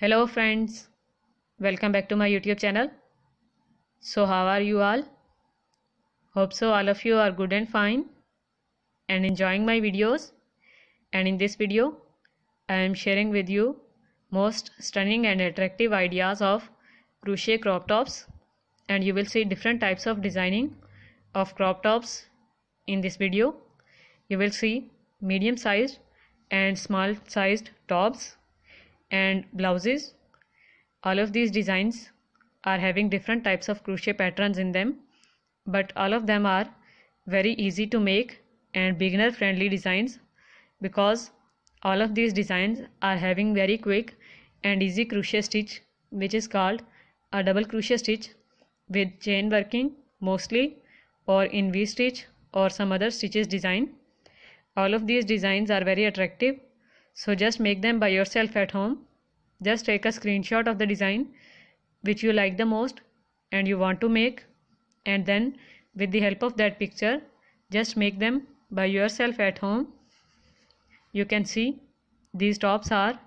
hello friends welcome back to my youtube channel so how are you all hope so all of you are good and fine and enjoying my videos and in this video i am sharing with you most stunning and attractive ideas of crochet crop tops and you will see different types of designing of crop tops in this video you will see medium sized and small sized tops and blouses all of these designs are having different types of crochet patterns in them but all of them are very easy to make and beginner friendly designs because all of these designs are having very quick and easy crochet stitch which is called a double crochet stitch with chain working mostly or in V stitch or some other stitches design. All of these designs are very attractive so just make them by yourself at home just take a screenshot of the design which you like the most and you want to make and then with the help of that picture just make them by yourself at home you can see these tops are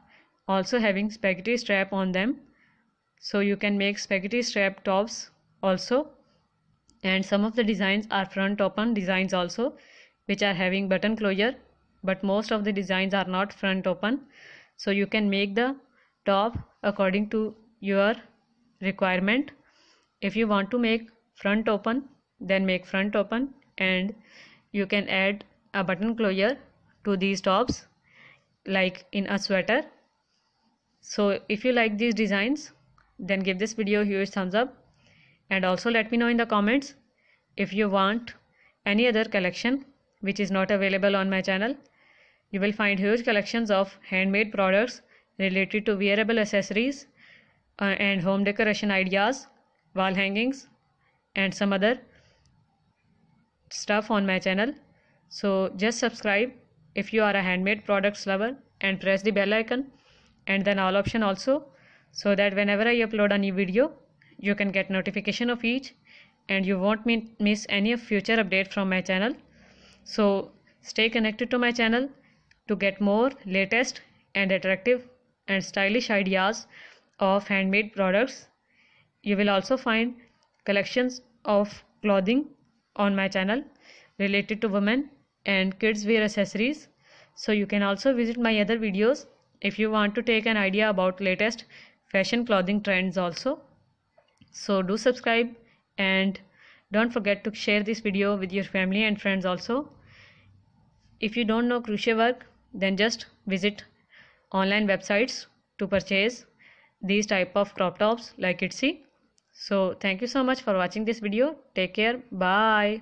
also having spaghetti strap on them so you can make spaghetti strap tops also and some of the designs are front open designs also which are having button closure but most of the designs are not front open so you can make the top according to your requirement if you want to make front open then make front open and you can add a button closure to these tops like in a sweater so if you like these designs then give this video a huge thumbs up and also let me know in the comments if you want any other collection which is not available on my channel you will find huge collections of handmade products related to wearable accessories uh, and home decoration ideas, wall hangings, and some other stuff on my channel. So just subscribe if you are a handmade products lover and press the bell icon and then all option also so that whenever I upload a new video you can get notification of each and you won't miss any future update from my channel. So stay connected to my channel to get more latest and attractive and stylish ideas of handmade products. You will also find collections of clothing on my channel related to women and kids wear accessories. So you can also visit my other videos if you want to take an idea about latest fashion clothing trends also. So do subscribe and don't forget to share this video with your family and friends also. If you don't know crochet work then just visit online websites to purchase these type of crop tops like etsy so thank you so much for watching this video take care bye